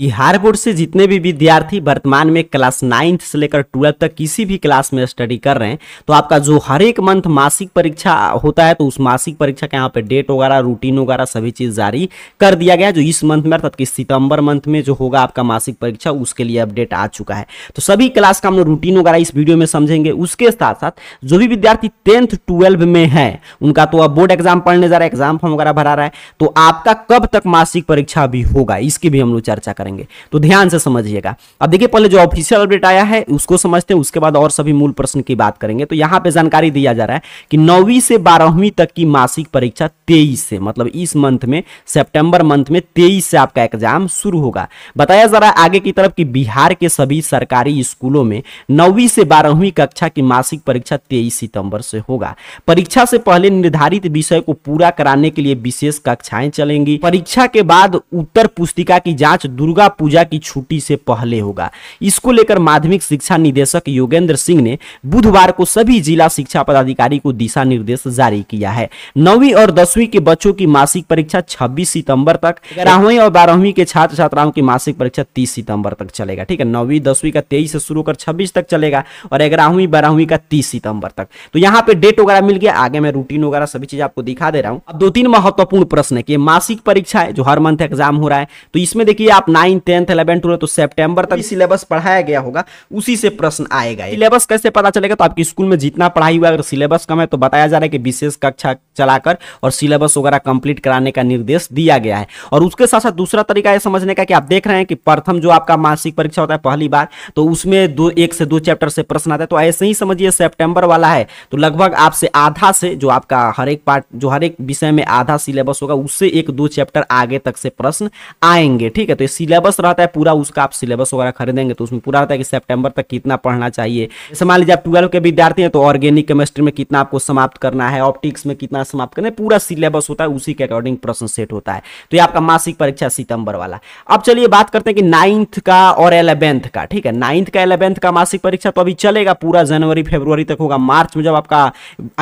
Bihar board से जितने भी विद्यार्थी वर्तमान में क्लास नाइन्थ से लेकर ट्वेल्थ तक किसी भी क्लास में स्टडी कर रहे हैं तो आपका जो हर एक मंथ मासिक परीक्षा होता है तो उस मासिक परीक्षा का यहाँ पे डेट वगैरह रूटीन वगैरह सभी चीज़ जारी कर दिया गया जो इस मंथ में अर्थात कि सितंबर मंथ में जो होगा आपका मासिक परीक्षा उसके लिए अपडेट आ चुका है तो सभी क्लास का हम लोग रूटीन वगैरह इस वीडियो में समझेंगे उसके साथ साथ जो भी विद्यार्थी टेंथ ट्वेल्व में है उनका तो अब बोर्ड एग्जाम पढ़ने जा रहा है एग्जाम फॉर्म वगैरह भरा रहा है तो आपका कब तक मासिक परीक्षा भी होगा इसकी भी हम लोग चर्चा करेंगे तो ध्यान से समझिएगा अब देखिए पहले जो ऑफिशियल अपडेट आया है उसको समझते हैं उसके बाद और सभी मूल प्रश्न की बात करेंगे तो यहाँ पे जानकारी दिया जा रहा है कि नौवीं से बारहवीं तक की मासिक परीक्षा तेईस से मतलब इस मंथ में सेप्टेम्बर मंथ में तेईस से आपका एग्जाम शुरू होगा बताया जा रहा है आगे की तरफ कि बिहार के सभी सरकारी स्कूलों में नौवीं से बारहवीं कक्षा की मासिक परीक्षा तेईस सितंबर से होगा परीक्षा से पहले निर्धारित विषय को पूरा कराने के लिए विशेष कक्षाएं चलेंगी परीक्षा के बाद उत्तर पुस्तिका की जांच दुर्ग दुर्गा पूजा की छुट्टी से पहले होगा इसको लेकर माध्यमिक शिक्षा निदेशक योगेंद्र सिंह ने बुधवार को सभी जिला शिक्षा पदाधिकारी को दिशा निर्देश जारी किया है नौवीं और दसवीं के बच्चों की मासिक परीक्षा छब्बीस सितम्बर तक ग्यारहवीं और बारहवीं के छात्र छात्राओं की मासिक परीक्षा तीस सितंबर तक चलेगा ठीक है नौवीं दसवीं का तेईस से शुरू कर छब्बीस तक चलेगा और ग्यारहवीं बारहवीं का तीस सितंबर तक तो यहाँ पे डेट वगैरह मिल गया आगे मैं रूटीन वगैरह सभी चीज आपको दिखा दे रहा हूँ अब दो तीन महत्वपूर्ण प्रश्न है कि मासिक परीक्षा है जो हर मंथ एग्जाम हो रहा है तो इसमें देखिए आप नाइन टेंथ इलेवन टूल तो सेप्टेम्बर तक सिलेबस पढ़ाया गया होगा उसी से प्रश्न आएगा सिलेबस कैसे पता चलेगा तो आपकी स्कूल में जितना पढ़ाई हुआ अगर सिलेबस कम है तो बताया जा रहा है कि विशेष कक्षा चलाकर और सिलेबस वगैरह कंप्लीट कराने का निर्देश दिया गया है और उसके साथ साथ दूसरा तरीका यह समझने का कि आप देख रहे हैं कि प्रथम जो आपका मासिक परीक्षा होता है पहली बार तो उसमें दो एक से दो चैप्टर से प्रश्न आता है तो ऐसे ही समझिए सेप्टेम्बर वाला है तो लगभग आपसे आधा से जो आपका हर एक पार्ट जो हर एक विषय में आधा सिलेबस होगा उससे एक दो चैप्टर आगे तक से प्रश्न आएंगे ठीक है तो ये सिलेबस रहता है पूरा उसका आप सिलेबस वगैरह खरीदेंगे तो उसमें पूरा रहता है कि सेप्टेम्बर तक कितना पढ़ना चाहिए जैसे मान लीजिए आप ट्वेल्व के विद्यार्थी हैं तो ऑर्गेनिक केमिस्ट्री में कितना आपको समाप्त करना है ऑप्टिक्स में कितना समाप्त करना है पूरा सिलेबस होता है उसी के अकॉर्डिंग प्रश्न सेट होता है तो ये आपका मासिक परीक्षा सितंबर वाला अब चलिए बात करते हैं कि नाइन्थ का और एलेवेंथ का ठीक है नाइन्थ का एलेवेंथ का मासिक परीक्षा तो अभी चलेगा पूरा जनवरी फेब्रुवरी तक होगा मार्च में जब आपका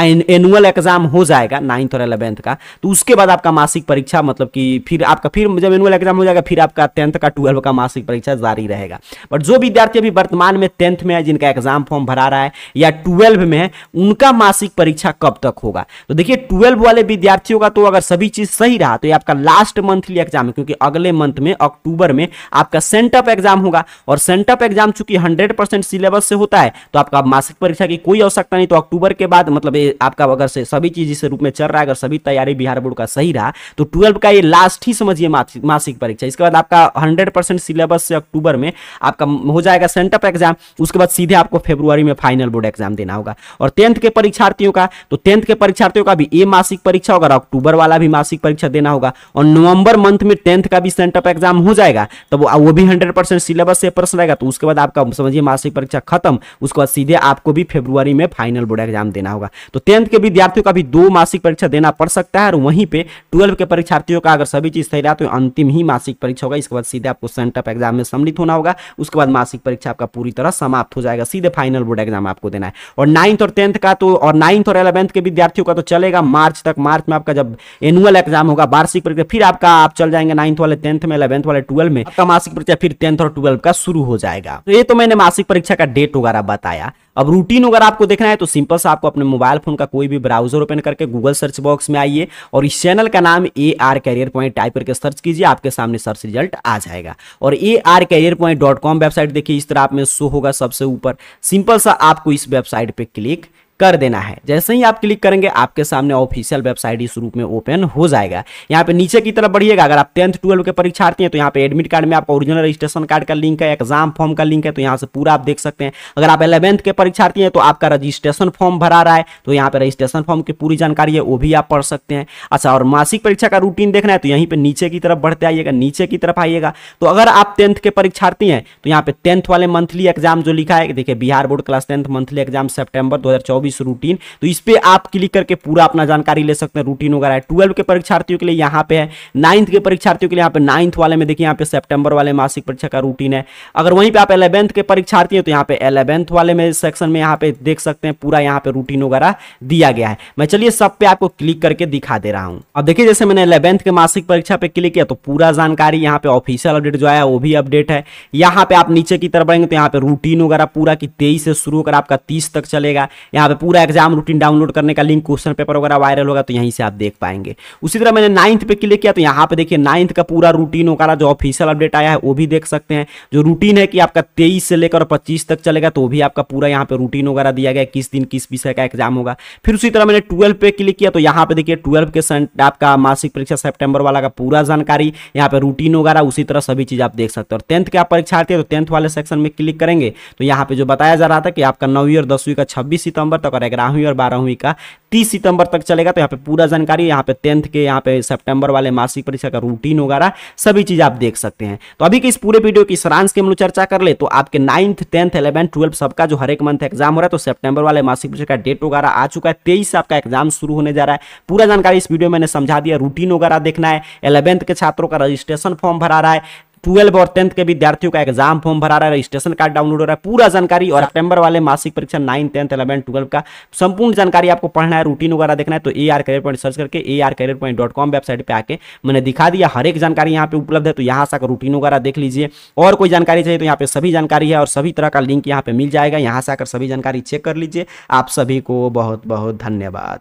एनुअल एग्जाम हो जाएगा नाइन्थ और एलेवेंथ का तो उसके बाद आपका मासिक परीक्षा मतलब कि फिर आपका फिर जब एनुअल एग्जाम हो जाएगा फिर आपका टेंथ का ट्वेल्व का मासिक परीक्षा जारी रहेगा बट जो विद्यार्थी अभी वर्तमान में टेंथ में है जिनका एग्जाम फॉर्म भरा रहा है या ट्वेल्व में है उनका मासिक परीक्षा कब तक होगा तो देखिए ट्वेल्व वाले विद्यार्थियों का तो अगर सभी चीज सही रहा तो ये आपका लास्ट मंथली एग्जाम है क्योंकि अगले मंथ में अक्टूबर में आपका सेंटअप एग्जाम होगा और सेंटअप एग्जाम चूंकि हंड्रेड सिलेबस से होता है तो आपका मासिक परीक्षा की कोई आवश्यकता नहीं तो अक्टूबर के बाद मतलब आपका अगर से सभी चीज इस रूप में चल रहा है अगर सभी तैयारी बिहार बोर्ड का सही रहा तो ट्वेल्व का ये लास्ट ही समझिए मासिक परीक्षा इसके बाद आपका हंड्रेड परसेंट सिलेबस से अक्टूबर में आपका हो जाएगा सेंटअप एग्जाम उसके बाद सीधे आपको फेब्रुवरी में फाइनल बोर्ड एग्जाम देना होगा और टेंथ के परीक्षार्थियों का तो टेंथ के परीक्षार्थियों का भी ए मासिक परीक्षा होगा अक्टूबर वाला भी मासिक परीक्षा देना होगा और नवंबर मंथ में टेंथ का भी सेंटअप एग्जाम हो जाएगा तो वो भी हंड्रेड परसेंट सिलेबस से प्रश्न रहेगा तो उसके बाद आपका समझिए मासिक परीक्षा खत्म उसके बाद सीधे आपको भी फेब्रुवरी में फाइनल बोर्ड एग्जाम देना होगा तो टेंथ के विद्यार्थियों का भी दो मासिक परीक्षा देना पड़ सकता है और वहीं पे ट्वेल्व के परीक्षार्थियों का अगर सभी चीज सही रहा तो अंतिम ही मासिक परीक्षा होगा इसके बाद सीधे आपको सेंटअप एग्जाम में सम्मिलित होना होगा उसके बाद मासिक परीक्षा आपका पूरी तरह समाप्त हो जाएगा सीधे फाइनल बोर्ड एग्जाम आपको देना है और नाइन्थ और टेंथ का तो और नाइन्थ और एलेवंथ के विद्यार्थियों का तो चलेगा मार्च तक मार्च में आपका जब एनुअल एग्जाम होगा वार्षिक परीक्षा फिर आपका आप चल जाएंगे नाइन्थ वाले टेंथ में इलेवंथ वाले ट्वेल्व में आपका मासिक परीक्षा फिर टेंथ और ट्वेल्व का शुरू हो जाएगा तो ये तो मैंने मासिक परीक्षा का डेट वगैरह बताया अब रूटीन अगर आपको देखना है तो सिंपल सा आपको अपने मोबाइल फोन का कोई भी ब्राउजर ओपन करके गूगल सर्च बॉक्स में आइए और इस चैनल का नाम A R career point type करके सर्च कीजिए आपके सामने सर्च रिजल्ट आ जाएगा और A R career point dot com website देखिए इस तरह आप में शो होगा सबसे ऊपर सिंपल सा आपको इस वेबसाइट पर क्लिक कर देना है जैसे ही आप क्लिक करेंगे आपके सामने ऑफिशियल वेबसाइट इस रूप में ओपन हो जाएगा यहाँ पे नीचे की तरफ बढ़िएगा अगर आप टेंथ ट्वेल्व के परीक्षार्थी हैं तो यहाँ पे एडमिट कार्ड में आपका ओरिजिनल रजिस्ट्रेशन कार्ड का लिंक है एग्जाम फॉर्म का लिंक है तो यहाँ से पूरा आप देख सकते हैं अगर आप इलेवंथ के परीक्षार्थी हैं तो आपका रजिस्ट्रेशन फॉर्म भरा रहा है तो यहाँ पर रजिस्ट्रेशन फॉर्म की पूरी जानकारी है वो भी आप पढ़ सकते हैं अच्छा और मासिक परीक्षा का रूटीन देखना है तो यहीं पर नीचे की तरफ बढ़ते आइएगा नीचे की तरफ आइएगा तो अगर आप टेंथ के परीक्षार्थी हैं तो यहाँ पे टेंथ वाले मंथली एग्जाम जो लिखा है देखिए Bihar board class tenth monthly exam September दो चौबीस रूटीन तो इस पर आप क्लिक करके पूरा अपना जानकारी ले सकते हैं रूटीन वगैरह है ट्वेल्व के परीक्षार्थियों के लिए यहाँ पे है नाइन्थ के परीक्षार्थियों के लिए यहाँ पे नाइन्थ वाले में देखिए यहाँ पे सेप्टेम्बर वाले मासिक परीक्षा का रूटीन है अगर वहीं पर आप एलेवेंथ के परीक्षार्थी हैं तो यहाँ पे एलेवेंथ वाले में सेक्शन में यहाँ पे देख सकते हैं पूरा यहाँ पे रूटीन वगैरह दिया गया है मैं चलिए सब पे आपको क्लिक करके दिखा दे रहा हूँ अब देखिए जैसे मैंने इलेवेंथ के मासिक परीक्षा पे क्लिक किया तो पूरा जानकारी यहाँ पे ऑफिशियल अपडेट जो आया वो भी अपडेट है यहाँ पे आप नीचे की तरफ बढ़ेंगे तो यहाँ पे रूटीन वगैरह पूरा की तेईस से शुरू होकर आपका तीस तक चलेगा यहाँ पे पूरा एग्जाम रूटीन डाउनलोड करने का लिंक क्वेश्चन पेपर वगैरह वायरल होगा तो यहीं से आप देख पाएंगे उसी तरह मैंने नाइन्थ पे क्लिक किया तो यहाँ पे देखिए नाइन्थ का पूरा रूटीन वगैरह जो ऑफिशियल अपडेट आया है वो भी देख सकते हैं जो रूटीन है कि आपका तेईस से लेकर पच्चीस तक चलेगा तो भी आपका पूरा यहाँ पे रूटीन वगैरह दिया गया किस दिन किस विषय का एग्जाम होगा फिर उसी तरह मैंने ट्वेल्व पे क्लिक किया तो यहाँ पे देखिए ट्वेल्व के आपका मासिक परीक्षा सेप्टेम्बर वाला का पूरा जानकारी यहाँ पे रूटीन वगैरह उसी तरह सभी चीज आप देख सकते हो और टेंथ के आप परीक्षार्थी है तो टेंथ वाले सेक्शन में क्लिक करेंगे तो यहाँ पे जो बताया जा रहा था कि आपका नौवीं और दसवीं का छब्बीस सितंबर तक तक और ग्यारहवीं और बारहवीं का तीस सितंबर तक चलेगा तो यहाँ पे पूरा जानकारी यहाँ पे टेंथ के यहाँ पे सितंबर वाले मासिक परीक्षा का रूटीन वगैरह सभी चीज आप देख सकते हैं तो अभी के इस पूरे वीडियो की सरांश की हम लोग चर्चा कर ले तो आपके नाइन्थ टेंथ इलेवेंथ ट्वेल्थ सबका जो हर एक मंथ एग्जाम हो रहा है तो सेप्टेम्बर वाले मासिक परीक्षा का डेट वगैरह आ चुका है तेईस आपका एग्जाम शुरू होने जा रहा है पूरा जानकारी इस वीडियो मैंने समझा दिया रूटीन वगैरह देखना है इलेवेंथ के छात्रों का रजिस्ट्रेशन फॉर्म भरा रहा है ट्वेल्व और टेंथ के विद्यार्थियों का एग्जाम फॉर्म भरा रहा है रजिस्ट्रेशन कार्ड डाउनलोड हो रहा है पूरा जानकारी और सेप्टेम्बर हाँ। वाले मासिक परीक्षा नाइन टेंथ इलेवन ट्वेल्व का संपूर्ण जानकारी आपको पढ़ना है रूटीन वगैरह देखना है तो A R career point search करके A R career point dot com website पर आकर मैंने दिखा दिया हर एक जानकारी यहाँ पे उपलब्ध है तो यहाँ से रूटीन वगैरह देख लीजिए और कोई जानकारी चाहिए तो यहाँ पे सभी जानकारी है और सभी तरह का लिंक यहाँ पे मिल जाएगा यहाँ से आकर सभी जानकारी चेक कर लीजिए आप सभी को बहुत बहुत धन्यवाद